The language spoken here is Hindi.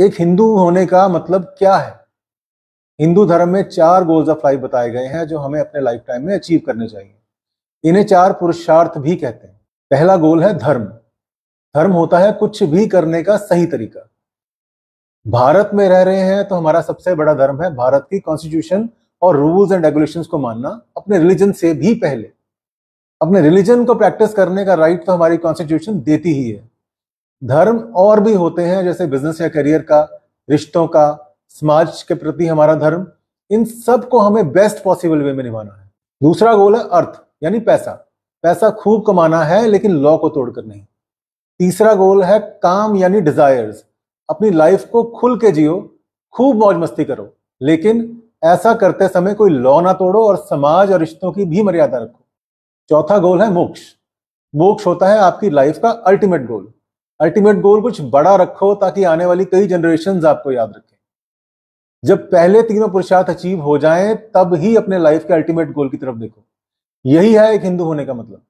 एक हिंदू होने का मतलब क्या है हिंदू धर्म में चार गोल्स ऑफ लाइफ बताए गए हैं जो हमें अपने लाइफ टाइम में अचीव करने चाहिए इन्हें चार पुरुषार्थ भी कहते हैं पहला गोल है धर्म धर्म होता है कुछ भी करने का सही तरीका भारत में रह रहे हैं तो हमारा सबसे बड़ा धर्म है भारत की कॉन्स्टिट्यूशन और रूल्स एंड रेगुलेशन को मानना अपने रिलीजन से भी पहले अपने रिलीजन को प्रैक्टिस करने का राइट तो हमारी कॉन्स्टिट्यूशन देती ही है धर्म और भी होते हैं जैसे बिजनेस या करियर का रिश्तों का समाज के प्रति हमारा धर्म इन सब को हमें बेस्ट पॉसिबल वे में निभाना है दूसरा गोल है अर्थ यानी पैसा पैसा खूब कमाना है लेकिन लॉ को तोड़कर नहीं तीसरा गोल है काम यानी डिजायर्स अपनी लाइफ को खुल के जियो खूब मौज मस्ती करो लेकिन ऐसा करते समय कोई लॉ ना तोड़ो और समाज और रिश्तों की भी मर्यादा रखो चौथा गोल है मोक्ष मोक्ष होता है आपकी लाइफ का अल्टीमेट गोल अल्टीमेट गोल कुछ बड़ा रखो ताकि आने वाली कई जनरेशन आपको याद रखें जब पहले तीनों पुरुषार्थ अचीव हो जाएं तब ही अपने लाइफ के अल्टीमेट गोल की तरफ देखो यही है एक हिंदू होने का मतलब